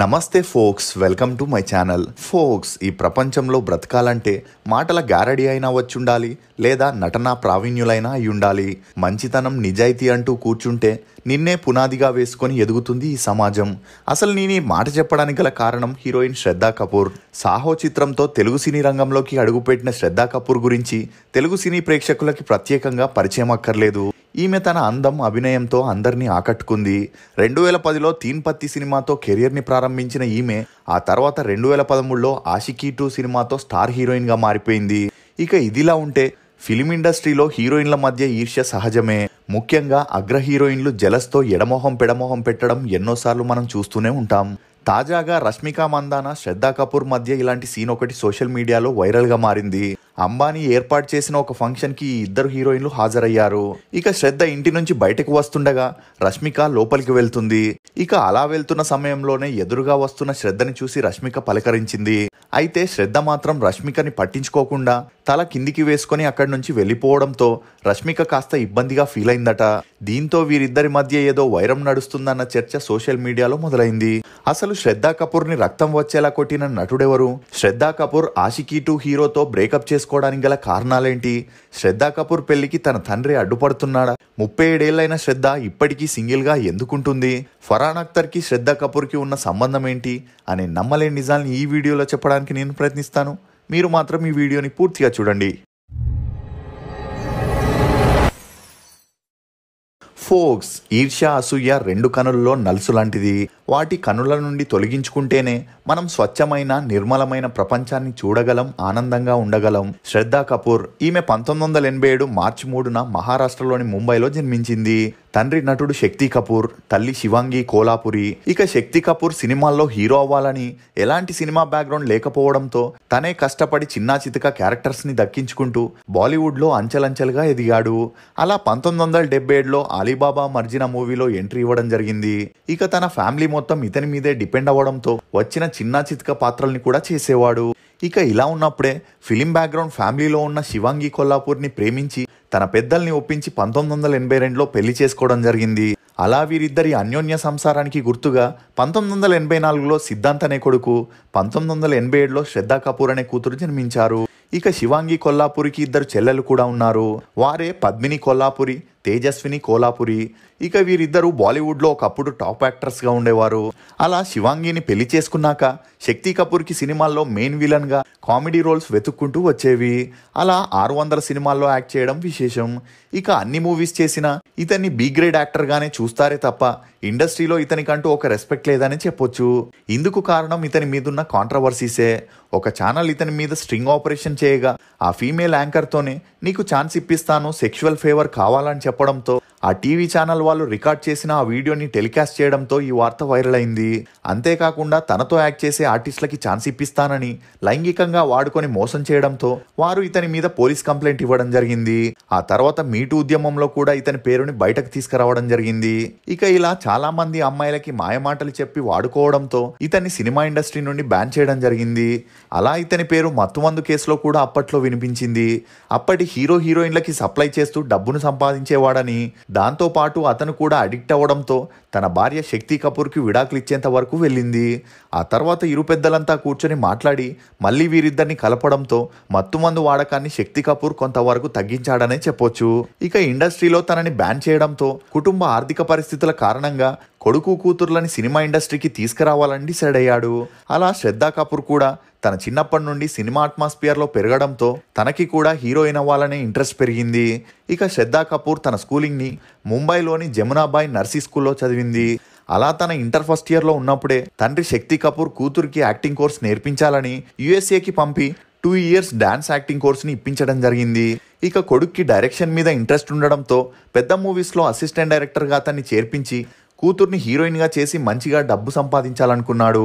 నమస్తే folks welcome to my channel folks ఈ ప్రపంచంలో బ్రతకాలంటే మాటల గ్యారడీ అయినా వచ్చుండాలి లేదా నటనా ప్రావీణ్యులైనా అయ్యుండాలి మంచితనం నిజాయితీ అంటూ కూర్చుంటే నిన్నే పునాదిగా వేసుకొని ఎదుగుతుంది ఈ సమాజం అసలు నేను మాట చెప్పడానికి గల కారణం హీరోయిన్ శ్రద్ధా కపూర్ సాహో చిత్రంతో తెలుగు సినీ రంగంలోకి అడుగుపెట్టిన శ్రద్ధా కపూర్ గురించి తెలుగు సినీ ప్రేక్షకులకి ప్రత్యేకంగా పరిచయం అక్కర్లేదు ఈమె తన అందం అభినయంతో అందరినీ ఆకట్టుకుంది రెండు వేల పదిలో తీన్ పత్తి సినిమాతో కెరియర్ని ప్రారంభించిన ఈమె ఆ తర్వాత రెండు వేల పదమూడులో ఆషికీ టూ సినిమాతో స్టార్ హీరోయిన్గా మారిపోయింది ఇక ఇదిలా ఉంటే ఫిలిం ఇండస్ట్రీలో హీరోయిన్ల మధ్య ఈర్ష్య సహజమే ముఖ్యంగా అగ్ర హీరోయిన్లు జలస్తో ఎడమోహం పెడమోహం పెట్టడం ఎన్నోసార్లు మనం చూస్తూనే ఉంటాం తాజాగా రష్మిక మందాన శ్రద్ధా కపూర్ మధ్య ఇలాంటి సీన్ ఒకటి సోషల్ మీడియాలో వైరల్గా మారింది అంబానీ ఏర్పాటు చేసిన ఒక ఫంక్షన్కి ఇద్దరు హీరోయిన్లు హాజరయ్యారు ఇక శ్రద్ధ ఇంటి నుంచి బయటకు వస్తుండగా రష్మిక లోపలికి వెళ్తుంది ఇక అలా వెళ్తున్న సమయంలోనే ఎదురుగా వస్తున్న శ్రద్ధని చూసి రష్మిక పలకరించింది అయితే శ్రద్ధ మాత్రం రష్మికని పట్టించుకోకుండా తల కిందికి వేసుకొని అక్కడి నుంచి వెళ్ళిపోవడంతో రష్మిక కాస్త ఇబ్బందిగా ఫీల్ అయిందట దీంతో వీరిద్దరి మధ్య ఏదో వైరం నడుస్తుందన్న చర్చ సోషల్ మీడియాలో మొదలైంది అసలు శ్రద్ధా కపూర్ ని రక్తం వచ్చేలా కొట్టిన నటుడెవరు శ్రద్ధా కపూర్ ఆషికీ టూ హీరోతో బ్రేకప్ చేసుకోవడానికి గల కారణాలేంటి శ్రద్ధా కపూర్ పెళ్లికి తన తండ్రి అడ్డుపడుతున్నాడా ముప్పై ఏడేళ్లైన శ్రద్ధ ఇప్పటికీ సింగిల్ గా ఎందుకుంటుంది ఫరాన్ అఖ్తర్కి కి శ్రద్ధా కపూర్ కి ఉన్న సంబంధం ఏంటి అనే నమ్మలేని నిజాల్ని ఈ వీడియోలో చెప్పడానికి నేను ప్రయత్నిస్తాను మీరు మాత్రం ఈ వీడియోని పూర్తిగా చూడండి ఫోక్స్ ఈర్ష అసూయ రెండు కనుల్లో నలుసు లాంటిది వాటి కనుల నుండి తొలగించుకుంటేనే మనం స్వచ్ఛమైన నిర్మలమైన ప్రపంచాన్ని చూడగలం ఆనందంగా ఉండగలం శ్రద్ధా కపూర్ ఈమె పంతొమ్మిది వందల ఎనభై ఏడు మార్చి మూడున మహారాష్ట్రలోని ముంబైలో జన్మించింది తండ్రి నటుడు శక్తి కపూర్ తల్లి శివాంగి కోలాపురి ఇక శక్తి కపూర్ సినిమాల్లో హీరో అవ్వాలని ఎలాంటి సినిమా బ్యాక్గ్రౌండ్ లేకపోవడంతో తనే కష్టపడి చిన్నా చితక క్యారెక్టర్స్ని దక్కించుకుంటూ బాలీవుడ్లో అంచెలంచెలుగా ఎదిగాడు అలా పంతొమ్మిది వందల డెబ్బై ఏడులో అలీబాబా మర్జిన మూవీలో ఎంట్రీ ఇవ్వడం జరిగింది ఇక తన ఫ్యామిలీ మొత్తం ఇతని మీదే డిపెండ్ అవ్వడంతో వచ్చిన చిన్నా చితక పాత్రల్ని కూడా చేసేవాడు ఇక ఇలా ఉన్నప్పుడే ఫిలిం బ్యాక్గ్రౌండ్ ఫ్యామిలీలో ఉన్న శివాంగి కొల్లాపూర్ని ప్రేమించి తన పెద్దల్ని ఒప్పించి పంతొమ్మిది వందల ఎనభై రెండులో పెళ్లి చేసుకోవడం జరిగింది అలా వీరిద్దరి అన్యోన్య సంసారానికి గుర్తుగా పంతొమ్మిది వందల ఎనభై నాలుగులో సిద్ధాంత్ అనే కొడుకు పంతొమ్మిది వందల ఎనభై ఏడులో శ్రద్ధా కపూర్ అనే కూతురు జన్మించారు ఇక శివాంగి కొల్లాపురికి ఇద్దరు చెల్లెలు కూడా ఉన్నారు వారే పద్మిని కొల్లాపురి తేజస్విని కోలాపురి ఇక వీరిద్దరూ బాలీవుడ్లో ఒకప్పుడు టాప్ యాక్టర్స్గా ఉండేవారు అలా శివాంగిని పెళ్లి చేసుకున్నాక శక్తి కపూర్కి సినిమాల్లో మెయిన్ విలన్గా కామెడీ రోల్స్ వెతుక్కుంటూ వచ్చేవి అలా ఆరు వందల సినిమాల్లో యాక్ట్ చేయడం విశేషం ఇక అన్ని మూవీస్ చేసిన ఇతన్ని బీ గ్రేడ్ యాక్టర్గానే చూస్తారే తప్ప ఇండస్ట్రీలో ఇతనికంటూ ఒక రెస్పెక్ట్ లేదని చెప్పొచ్చు ఇందుకు కారణం ఇతని మీదున్న కాంట్రవర్సీసే ఒక ఛానల్ ఇతని మీద స్ట్రింగ్ ఆపరేషన్ చేయగా ఆ ఫీమేల్ యాంకర్తోనే నీకు ఛాన్స్ ఇప్పిస్తాను సెక్షువల్ ఫేవర్ కావాలని చెప్ప చెప్పడంతో ఆ టీవీ ఛానల్ వాళ్ళు రికార్డ్ చేసిన ఆ వీడియోని టెలికాస్ట్ చేయడంతో ఈ వార్త వైరల్ అయింది అంతేకాకుండా తనతో యాక్ట్ చేసే ఆర్టిస్టులకి ఛాన్స్ ఇప్పిస్తానని లైంగికంగా వాడుకొని మోసం చేయడంతో వారు ఇతని మీద పోలీస్ కంప్లైంట్ ఇవ్వడం జరిగింది ఆ తర్వాత మీటు ఉద్యమంలో కూడా ఇతని పేరుని బయటకు తీసుకురావడం జరిగింది ఇక ఇలా చాలా మంది అమ్మాయిలకి మాయమాటలు చెప్పి వాడుకోవడంతో ఇతన్ని సినిమా ఇండస్ట్రీ నుండి బ్యాన్ చేయడం జరిగింది అలా ఇతని పేరు మత్తుమందు కేసులో కూడా అప్పట్లో వినిపించింది అప్పటి హీరో హీరోయిన్లకి సప్లై చేస్తూ డబ్బును సంపాదించేవాడని దాంతోపాటు అతను కూడా అడిక్ట్ అవ్వడంతో తన భార్య శక్తి కపూర్కి విడాకులు ఇచ్చేంత వరకు వెళ్ళింది ఆ తర్వాత ఇరు పెద్దలంతా కూర్చొని మాట్లాడి మళ్ళీ వీరిద్దరిని కలపడంతో మత్తుమందు వాడకాన్ని శక్తి కపూర్ కొంతవరకు తగ్గించాడనే చెప్పొచ్చు ఇక ఇండస్ట్రీలో తనని బ్యాన్ చేయడంతో కుటుంబ ఆర్థిక పరిస్థితుల కారణంగా కొడుకు కూతుర్లని సినిమా ఇండస్ట్రీకి తీసుకురావాలని డిసైడ్ అయ్యాడు అలా శ్రద్ధా కపూర్ కూడా తన చిన్నప్పటి నుండి సినిమా అట్మాస్ఫియర్లో పెరగడంతో తనకి కూడా హీరోయిన్ అవ్వాలనే ఇంట్రెస్ట్ పెరిగింది ఇక శ్రద్ధా కపూర్ తన స్కూలింగ్ని ముంబైలోని జమునాబాయ్ నర్సీ స్కూల్లో చదివింది అలా తన ఇంటర్ ఫస్ట్ ఇయర్లో ఉన్నప్పుడే తండ్రి శక్తి కపూర్ కూతురికి యాక్టింగ్ కోర్స్ నేర్పించాలని యుఎస్ఏకి పంపి టూ ఇయర్స్ డాన్స్ యాక్టింగ్ కోర్స్ని ఇప్పించడం జరిగింది ఇక కొడుక్కి డైరెక్షన్ మీద ఇంట్రెస్ట్ ఉండడంతో పెద్ద మూవీస్లో అసిస్టెంట్ డైరెక్టర్గా అతన్ని చేర్పించి కూతుర్ని హీరోయిన్గా చేసి మంచిగా డబ్బు సంపాదించాలనుకున్నాడు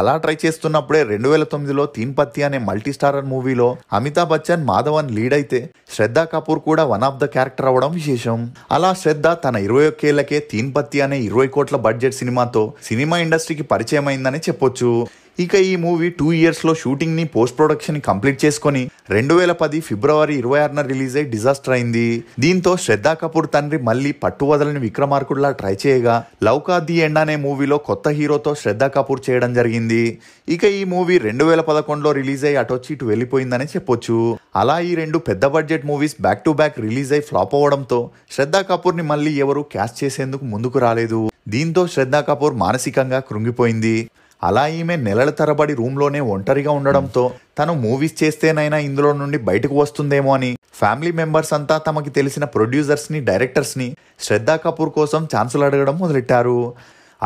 అలా ట్రై చేస్తున్నప్పుడే రెండు వేల తొమ్మిదిలో తీన్పత్తి అనే మల్టీస్టారర్ మూవీలో అమితాబ్ బచ్చన్ మాధవన్ లీడ్ అయితే శ్రద్ధ కపూర్ కూడా వన్ ఆఫ్ ద క్యారెక్టర్ అవ్వడం విశేషం అలా శ్రద్ధ తన ఇరవై ఒక్కేళ్లకే తీన్పత్తి అనే ఇరవై కోట్ల బడ్జెట్ సినిమాతో సినిమా ఇండస్ట్రీకి పరిచయం అయిందని చెప్పొచ్చు ఇక ఈ మూవీ టూ ఇయర్స్లో షూటింగ్ని పోస్ట్ ప్రొడక్షన్ కంప్లీట్ చేసుకొని రెండు వేల పది ఫిబ్రవరి ఇరవై ఆరున రిలీజ్ అయ్యి డిజాస్టర్ అయింది దీంతో శ్రద్ధా కపూర్ తండ్రి మళ్ళీ పట్టు వదలని విక్రమార్కుడులా ట్రై చేయగా లౌకా ది ఎండ్ అనే మూవీలో కొత్త హీరోతో శ్రద్ధా కపూర్ చేయడం జరిగింది ఇక ఈ మూవీ రెండు వేల పదకొండులో రిలీజ్ అయ్యి అటొచ్చి ఇటు వెళ్ళిపోయిందని చెప్పొచ్చు అలా ఈ రెండు పెద్ద budget movies back to back release అయి ఫ్లాప్ అవడంతో శ్రద్ధా కపూర్ని మళ్ళీ ఎవరు క్యాచ్ చేసేందుకు ముందుకు రాలేదు దీంతో శ్రద్ధా కపూర్ మానసికంగా కృంగిపోయింది అలా ఈమె నెలల తరబడి రూమ్లోనే ఒంటరిగా ఉండడంతో తను మూవీస్ చేస్తేనైనా ఇందులో నుండి బయటకు వస్తుందేమో అని ఫ్యామిలీ మెంబర్స్ అంతా తమకి తెలిసిన ప్రొడ్యూసర్స్ని డైరెక్టర్స్ని శ్రద్ధా కపూర్ కోసం ఛాన్సులు అడగడం మొదలెట్టారు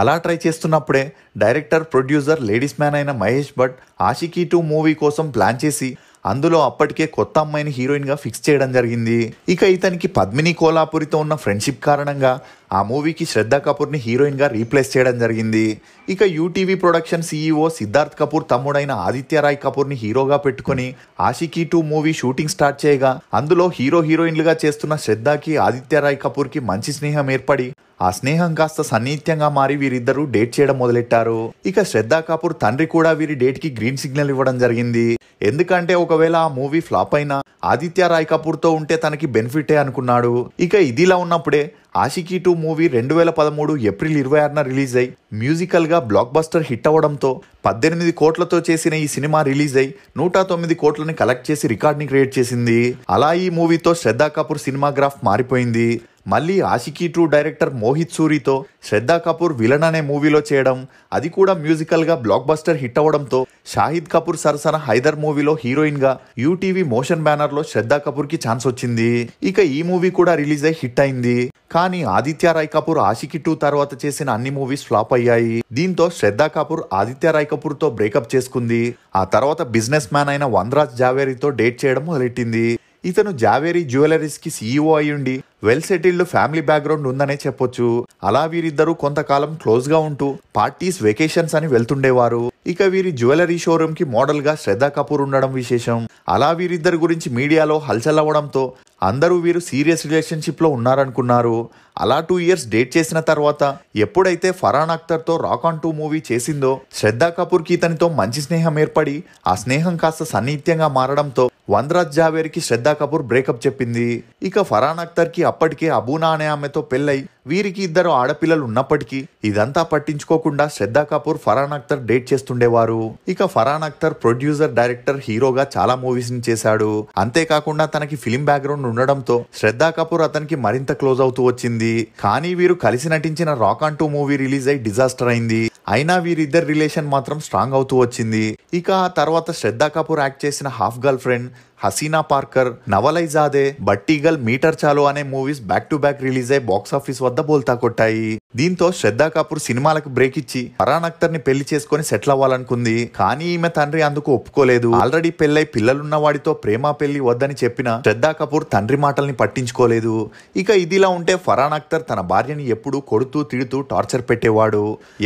అలా ట్రై చేస్తున్నప్పుడే డైరెక్టర్ ప్రొడ్యూసర్ లేడీస్ మ్యాన్ అయిన మహేష్ భట్ ఆషికీ టూ మూవీ కోసం ప్లాన్ చేసి అందులో అప్పటికే కొత్త అమ్మాయిని హీరోయిన్గా ఫిక్స్ చేయడం జరిగింది ఇక ఇతనికి పద్మిని కోలాపురితో ఉన్న ఫ్రెండ్షిప్ కారణంగా ఆ మూవీకి శ్రద్ధ కపూర్ని హీరోయిన్గా రీప్లేస్ చేయడం జరిగింది ఇక UTV production CEO Siddharth Kapur తమ్ముడైన ఆదిత్య రాయ్ కపూర్ని హీరోగా పెట్టుకుని Aashiqui two movie shooting start చేయగా అందులో హీరో హీరోయిన్లుగా చేస్తున్న శ్రద్ధకి ఆదిత్య రాయ్ కపూర్కి మంచి స్నేహం ఏర్పడి ఆ స్నేహం కాస్త సన్నిహిత్యంగా మారి వీరిద్దరూ డేట్ చేయడం మొదలెట్టారు ఇక శ్రద్ధా కపూర్ తండ్రి కూడా వీరి డేట్ కి గ్రీన్ సిగ్నల్ ఇవ్వడం జరిగింది ఎందుకంటే ఒకవేళ ఆ మూవీ ఫ్లాప్ అయినా ఆదిత్య రాయ్ కపూర్తో ఉంటే తనకి బెనిఫిటే అనుకున్నాడు ఇక ఇదిలా ఉన్నప్పుడే ఆషికీ టూ మూవీ రెండు వేల పదమూడు ఏప్రిల్ ఇరవై ఆరున రిలీజ్ అయి మ్యూజికల్గా బ్లాక్ బస్టర్ హిట్ అవ్వడంతో పద్దెనిమిది కోట్లతో చేసిన ఈ సినిమా రిలీజ్ అయి నూట తొమ్మిది కోట్లని కలెక్ట్ చేసి రికార్డ్ని క్రియేట్ చేసింది అలా ఈ మూవీతో శ్రద్ధా కపూర్ సినిమాగ్రాఫ్ మారిపోయింది మళ్ళీ ఆశికీ టూ డైరెక్టర్ మోహిత్ సూరితో శ్రద్ధా కపూర్ విలన్ అనే మూవీలో చేయడం అది కూడా మ్యూజికల్గా బ్లాక్ బస్టర్ హిట్ అవడంతో షాహిద్ కపూర్ సరసన హైదర్ మూవీలో హీరోయిన్గా యూటీవీ మోషన్ బ్యానర్లో శ్రద్ధా కపూర్కి ఛాన్స్ వచ్చింది ఇక ఈ మూవీ కూడా రిలీజ్ అయి హిట్ అయింది కానీ ఆదిత్య రాయ్ కపూర్ ఆశికి టూ తర్వాత చేసిన అన్ని మూవీస్ ఫ్లాప్ అయ్యాయి దీంతో శ్రద్ధా కపూర్ ఆదిత్య రాయ్ కపూర్ తో బ్రేకప్ చేసుకుంది ఆ తర్వాత బిజినెస్ మ్యాన్ అయిన వంద్రాజ్ జావేరితో డేట్ చేయడం మొదలెట్టింది ఇతను జావేరీ జ్యువెలరీస్కి సీఈఓ అయ్యుండి వెల్ సెటిల్డ్ ఫ్యామిలీ బ్యాక్గ్రౌండ్ ఉందనే చెప్పొచ్చు అలా వీరిద్దరూ కొంతకాలం క్లోజ్గా ఉంటూ పార్టీస్ వెకేషన్స్ అని వెళ్తుండేవారు ఇక వీరి జ్యువెలరీ షోరూమ్కి మోడల్గా శ్రద్ధా కపూర్ ఉండడం విశేషం అలా వీరిద్దరి గురించి మీడియాలో హల్చల్ అవ్వడంతో అందరూ వీరు సీరియస్ రిలేషన్షిప్లో ఉన్నారనుకున్నారు అలా టూ ఇయర్స్ డేట్ చేసిన తర్వాత ఎప్పుడైతే ఫరాన్ తో రాక్ ఆన్ టూ మూవీ చేసిందో శ్రద్ధా కపూర్కి ఇతనితో మంచి స్నేహం ఏర్పడి ఆ స్నేహం కాస్త సన్నిహిత్యంగా మారడంతో జావేర్ జావేర్కి శ్రద్ధా కపూర్ బ్రేకప్ చెప్పింది ఇక ఫరాన్ అఖ్తర్కి అప్పటికే అబూనా అనే ఆమెతో పెళ్ళై వీరికి ఇద్దరు ఆడపిల్లలు ఉన్నప్పటికీ ఇదంతా పట్టించుకోకుండా శ్రద్ధా కపూర్ ఫరాన్ అఖ్తర్ డేట్ చేస్తుండేవారు ఇక ఫరాన్ అఖ్తర్ ప్రొడ్యూసర్ డైరెక్టర్ హీరోగా చాలా మూవీస్ ని చేశాడు అంతేకాకుండా తనకి ఫిలిం బ్యాక్గ్రౌండ్ ఉండడంతో శ్రద్ధా కపూర్ అతనికి మరింత క్లోజ్ అవుతూ వచ్చింది కానీ వీరు కలిసి నటించిన rock and two movie release అయి డిజాస్టర్ అయింది అయినా వీరిద్దరి రిలేషన్ మాత్రం స్ట్రాంగ్ అవుతూ వచ్చింది ఇక ఆ తర్వాత శ్రద్ధా కపూర్ యాక్ట్ చేసిన half girl friend Hasina Parker నవలైజాదే బట్టీగల్ metre చాలో అనే movies back to back release అయి బాక్సాఫీస్ వద్ద బోల్తా కొట్టాయి దీంతో శ్రద్ధా కపూర్ సినిమాలకు బ్రేక్ ఇచ్చి ఫరాన్ అక్తర్ ని పెళ్లి చేసుకుని సెటిల్ అవ్వాలనుకుంది కానీ ఈమె తండ్రి అందుకు ఒప్పుకోలేదు ఆల్రెడీ పెళ్ళై పిల్లలున్న వాడితో ప్రేమ పెళ్లి వద్దని చెప్పిన శ్రద్ధా కపూర్ తండ్రి మాటల్ని పట్టించుకోలేదు ఇక ఇదిలా ఉంటే ఫరాన్ అఖ్తర్ తన భార్యని ఎప్పుడు కొడుతూ తిడుతూ టార్చర్ పెట్టేవాడు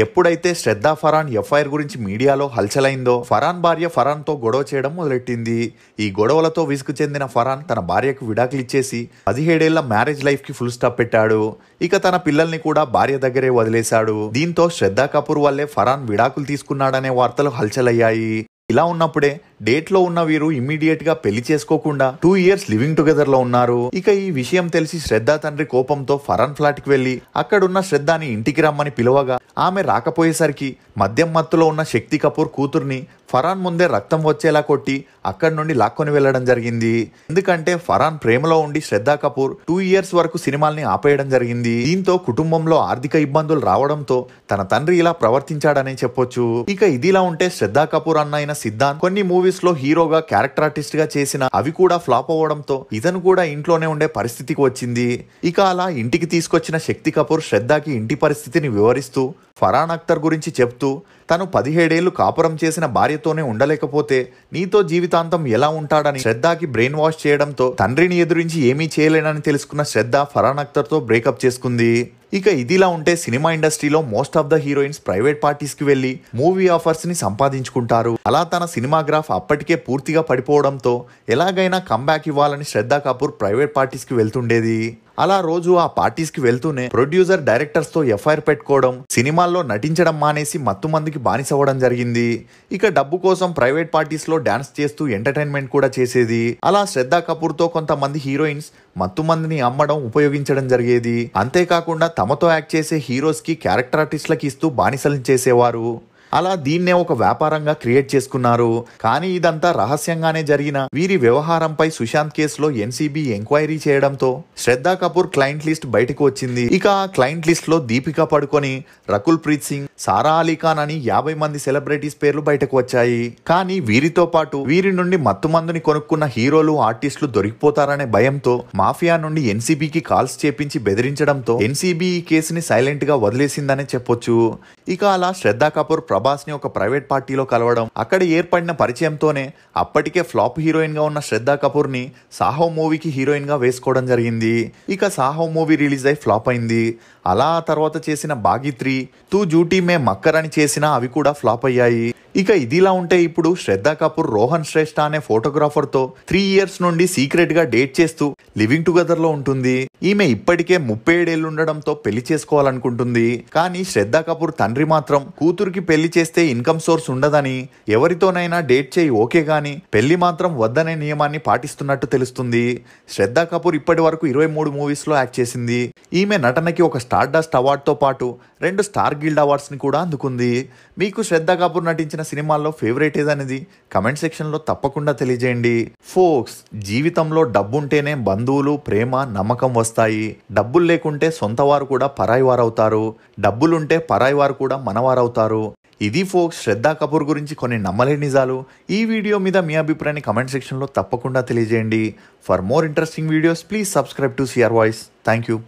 ఎప్పుడైతే శ్రద్ధా ఫరాన్ ఎఫ్ఐఆర్ గురించి మీడియాలో హల్చలైందో ఫరాన్ భార్య ఫరాన్ తో గొడవ చేయడం మొదలెట్టింది ఈ గొడవ గొడవలతో విసుగు చెందిన ఫరాన్ తన భార్యకు విడాకులు ఇచ్చేసి పదిహేడేళ్ల మ్యారేజ్ లైఫ్ కి ఫుల్ స్టాప్ పెట్టాడు ఇక తన పిల్లల్ని కూడా భార్య దగ్గరే వదిలేశాడు దీంతో శ్రద్ధా కపూర్ వల్లే ఫరాన్ విడాకులు తీసుకున్నాడనే వార్తలు హల్చలయ్యాయి ఇలా ఉన్నప్పుడే డేట్ లో ఉన్న వీరు ఇమ్మీడియట్ గా పెళ్లి చేసుకోకుండా టూ ఇయర్స్ లివింగ్ టుగెదర్ లో ఉన్నారు ఇక ఈ విషయం తెలిసి శ్రద్ధ తండ్రి కోపంతో ఫరాన్ ఫ్లాట్ కి వెళ్లి అక్కడున్న శ్రద్ధాని ఇంటికి రమ్మని పిలవగా ఆమె రాకపోయేసరికి మద్యం మత్తులో ఉన్న శక్తి కపూర్ కూతుర్ని ఫరాన్ ముందే రక్తం వచ్చేలా కొట్టి అక్కడి నుండి లాక్కొని వెళ్లడం జరిగింది ఎందుకంటే ఫరాన్ ప్రేమలో ఉండి శ్రద్ధా కపూర్ టూ ఇయర్స్ వరకు సినిమాల్ని ఆపేయడం జరిగింది దీంతో కుటుంబంలో ఆర్థిక ఇబ్బందులు రావడంతో తన తండ్రి ఇలా ప్రవర్తించాడనే చెప్పొచ్చు ఇక ఇదిలా ఉంటే శ్రద్ధా కపూర్ అన్న అయిన సిద్ధాంత్ కొన్ని మూవీస్ లో హీరోగా క్యారెక్టర్ ఆర్టిస్ట్ గా చేసిన అవి కూడా ఫ్లాప్ అవ్వడంతో ఇతను కూడా ఇంట్లోనే ఉండే పరిస్థితికి వచ్చింది ఇక అలా ఇంటికి తీసుకొచ్చిన శక్తి కపూర్ శ్రద్ధాకి ఇంటి పరిస్థితిని వివరిస్తూ ఫరాన్ అఖ్తర్ గురించి చెప్తూ తను పదిహేడేళ్లు కాపురం చేసిన భార్యతోనే ఉండలేకపోతే నీతో జీవితాంతం ఎలా ఉంటాడని శ్రద్ధాకి బ్రెయిన్ వాష్ చేయడంతో తండ్రిని ఎదురించి ఏమీ చేయలేనని తెలుసుకున్న శ్రద్ధ ఫరాన్ అక్తర్తో బ్రేకప్ చేసుకుంది ఇక ఇదిలా ఉంటే సినిమా ఇండస్ట్రీలో most of the heroines private పార్టీస్కి వెళ్లి మూవీ ఆఫర్స్ ని సంపాదించుకుంటారు అలా తన సినిమాగ్రాఫ్ అప్పటికే పూర్తిగా పడిపోవడంతో ఎలాగైనా కంబ్యాక్ ఇవ్వాలని శ్రద్ధ కపూర్ ప్రైవేట్ పార్టీస్కి వెళ్తుండేది అలా రోజు ఆ పార్టీస్కి వెళ్తూనే ప్రొడ్యూసర్ డైరెక్టర్స్తో ఎఫ్ఐఆర్ పెట్టుకోవడం సినిమాల్లో నటించడం మానేసి మత్తు మందికి బానిసవ్వడం జరిగింది ఇక డబ్బు కోసం ప్రైవేట్ పార్టీస్లో డాన్స్ చేస్తూ ఎంటర్టైన్మెంట్ కూడా చేసేది అలా శ్రద్ధా కపూర్తో కొంతమంది హీరోయిన్స్ మత్తు మందిని అమ్మడం ఉపయోగించడం జరిగేది అంతేకాకుండా తమతో యాక్ట్ చేసే హీరోస్కి క్యారెక్టర్ ఆర్టిస్ట్లకి ఇస్తూ బానిసలు చేసేవారు అలా దీన్నే ఒక వ్యాపారంగా క్రియేట్ చేసుకున్నారు కానీ ఇదంతా రహస్యంగానే జరిగిన వీరి వ్యవహారంపై సుశాంత్ కేసులో ఎన్సీబీ ఎంక్వైరీ చేయడంతో శ్రద్ధా కపూర్ క్లయింట్ లిస్ట్ బయటకు వచ్చింది ఇక ఆ క్లయింట్ లిస్ట్ లో దీపిక పడుకొని రకుల్ ప్రీత్ సింగ్ సారా అలీఖాన్ అని యాభై మంది సెలబ్రిటీస్ పేర్లు బయటకు వచ్చాయి కానీ వీరితో పాటు వీరి నుండి మత్తుమందుని కొనుక్కున్న హీరోలు ఆర్టిస్టులు దొరికిపోతారనే భయంతో మాఫియా నుండి ఎన్సీబీకి కాల్స్ చేపించి బెదిరించడంతో ఎన్సీబీ ఈ కేసుని సైలెంట్ గా వదిలేసిందనే చెప్పొచ్చు ఇక అలా శ్రద్ధా కపూర్ ప్రభాస్ని ఒక ప్రైవేట్ పార్టీలో కలవడం అక్కడ ఏర్పడిన పరిచయంతోనే అప్పటికే ఫ్లాప్ హీరోయిన్గా ఉన్న శ్రద్ధా కపూర్ని సాహో మూవీకి హీరోయిన్గా వేసుకోవడం జరిగింది ఇక సాహో మూవీ రిలీజ్ అయి ఫ్లాప్ అయింది అలా తర్వాత చేసిన బాగిత్రి తూ జూటీ మే మక్కర్ అని చేసిన అవి కూడా ఫ్లాప్ అయ్యాయి ఇక ఇదిలా ఉంటే ఇప్పుడు శ్రద్ధా కపూర్ రోహన్ శ్రేష్ఠ అనే ఫోటోగ్రాఫర్తో త్రీ ఇయర్స్ నుండి సీక్రెట్గా డేట్ చేస్తూ లివింగ్ టుగెదర్లో ఉంటుంది ఈమె ఇప్పటికే ముప్పై ఏడేళ్లుండడంతో పెళ్లి చేసుకోవాలనుకుంటుంది కానీ శ్రద్ధా కపూర్ తండ్రి మాత్రం కూతురికి పెళ్లి చేస్తే ఇన్కమ్ సోర్స్ ఉండదని ఎవరితోనైనా డేట్ చేయి ఓకే గాని పెళ్లి మాత్రం వద్దనే నియమాన్ని పాటిస్తున్నట్టు తెలుస్తుంది శ్రద్ధా కపూర్ ఇప్పటి వరకు ఇరవై మూడు మూవీస్లో యాక్ట్ చేసింది ఈమె నటనకి ఒక స్టార్ డస్ట్ అవార్డుతో పాటు రెండు స్టార్ గిల్డ్ అవార్డ్స్ని కూడా అందుకుంది మీకు శ్రద్ధా కపూర్ నటించిన నచ్చిన సినిమాల్లో ఫేవరెట్ ఏదనేది కమెంట్ సెక్షన్లో తప్పకుండా తెలియజేయండి ఫోక్స్ జీవితంలో డబ్బుంటేనే బంధువులు ప్రేమ నమ్మకం వస్తాయి డబ్బులు లేకుంటే సొంత వారు కూడా పరాయి వారవుతారు డబ్బులుంటే పరాయి వారు కూడా మనవారవుతారు ఇది ఫోక్స్ శ్రద్ధా కపూర్ గురించి కొన్ని నమ్మలేని నిజాలు ఈ వీడియో మీద మీ అభిప్రాయాన్ని కమెంట్ సెక్షన్లో తప్పకుండా తెలియజేయండి for more interesting videos please subscribe to CR voice thank you